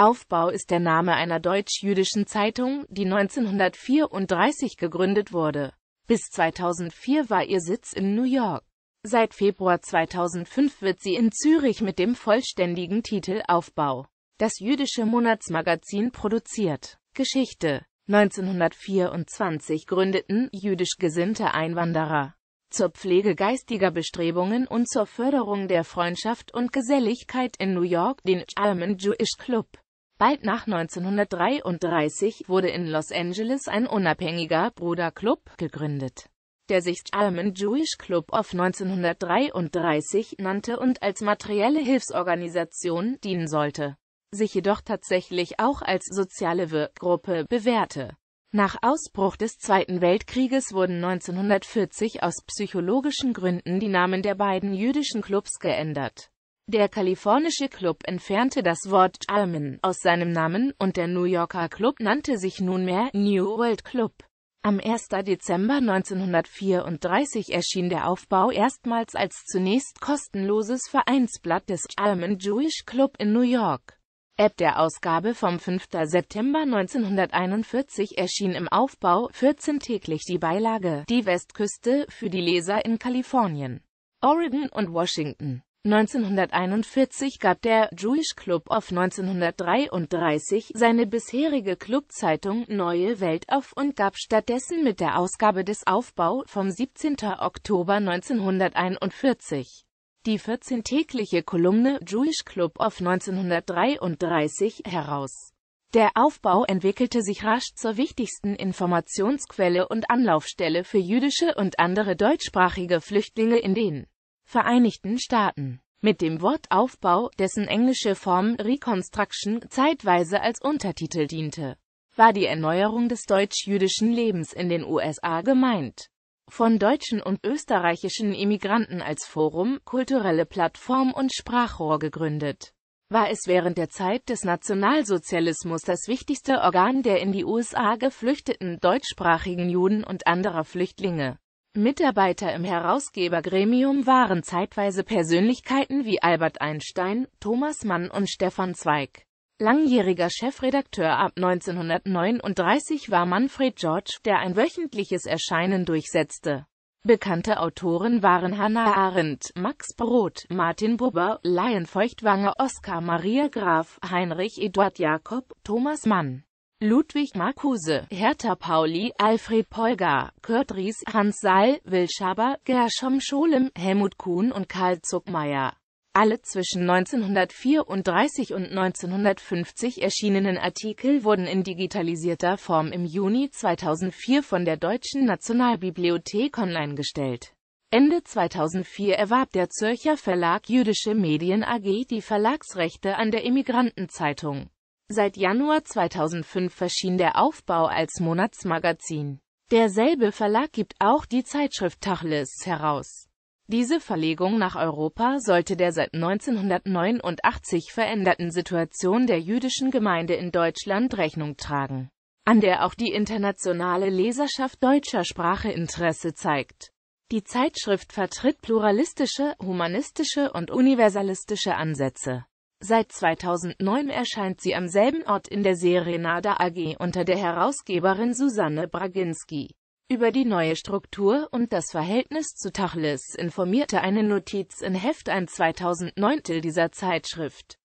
Aufbau ist der Name einer deutsch-jüdischen Zeitung, die 1934 gegründet wurde. Bis 2004 war ihr Sitz in New York. Seit Februar 2005 wird sie in Zürich mit dem vollständigen Titel Aufbau, das jüdische Monatsmagazin produziert. Geschichte 1924 gründeten jüdisch gesinnte Einwanderer zur Pflege geistiger Bestrebungen und zur Förderung der Freundschaft und Geselligkeit in New York den German Jewish Club. Bald nach 1933 wurde in Los Angeles ein unabhängiger Bruderclub gegründet, der sich German Jewish Club of 1933 nannte und als materielle Hilfsorganisation dienen sollte, sich jedoch tatsächlich auch als soziale Wirkgruppe bewährte. Nach Ausbruch des Zweiten Weltkrieges wurden 1940 aus psychologischen Gründen die Namen der beiden jüdischen Clubs geändert. Der kalifornische Club entfernte das Wort Almen aus seinem Namen und der New Yorker Club nannte sich nunmehr New World Club. Am 1. Dezember 1934 erschien der Aufbau erstmals als zunächst kostenloses Vereinsblatt des Almen Jewish Club in New York. Ab der Ausgabe vom 5. September 1941 erschien im Aufbau 14 täglich die Beilage Die Westküste für die Leser in Kalifornien, Oregon und Washington. 1941 gab der Jewish Club of 1933 seine bisherige Clubzeitung Neue Welt auf und gab stattdessen mit der Ausgabe des Aufbau vom 17. Oktober 1941 die 14-tägliche Kolumne Jewish Club of 1933 heraus. Der Aufbau entwickelte sich rasch zur wichtigsten Informationsquelle und Anlaufstelle für jüdische und andere deutschsprachige Flüchtlinge in den Vereinigten Staaten. Mit dem Wort Aufbau, dessen englische Form Reconstruction zeitweise als Untertitel diente, war die Erneuerung des deutsch-jüdischen Lebens in den USA gemeint. Von deutschen und österreichischen Immigranten als Forum, kulturelle Plattform und Sprachrohr gegründet, war es während der Zeit des Nationalsozialismus das wichtigste Organ der in die USA geflüchteten deutschsprachigen Juden und anderer Flüchtlinge. Mitarbeiter im Herausgebergremium waren zeitweise Persönlichkeiten wie Albert Einstein, Thomas Mann und Stefan Zweig. Langjähriger Chefredakteur ab 1939 war Manfred George, der ein wöchentliches Erscheinen durchsetzte. Bekannte Autoren waren Hannah Arendt, Max Brod, Martin Buber, Laienfeuchtwanger Oskar Maria Graf, Heinrich Eduard Jakob, Thomas Mann. Ludwig Marcuse, Hertha Pauli, Alfred Polgar, Kurt Ries, Hans Seil, Will Schaber, Gershom Scholem, Helmut Kuhn und Karl Zuckmeier. Alle zwischen 1934 und 1950 erschienenen Artikel wurden in digitalisierter Form im Juni 2004 von der Deutschen Nationalbibliothek online gestellt. Ende 2004 erwarb der Zürcher Verlag Jüdische Medien AG die Verlagsrechte an der Immigrantenzeitung. Seit Januar 2005 verschien der Aufbau als Monatsmagazin. Derselbe Verlag gibt auch die Zeitschrift Tachlis heraus. Diese Verlegung nach Europa sollte der seit 1989 veränderten Situation der jüdischen Gemeinde in Deutschland Rechnung tragen, an der auch die internationale Leserschaft deutscher Sprache Interesse zeigt. Die Zeitschrift vertritt pluralistische, humanistische und universalistische Ansätze. Seit 2009 erscheint sie am selben Ort in der Serenada AG unter der Herausgeberin Susanne Braginski. Über die neue Struktur und das Verhältnis zu Tachlis informierte eine Notiz in Heft 1 2009 dieser Zeitschrift.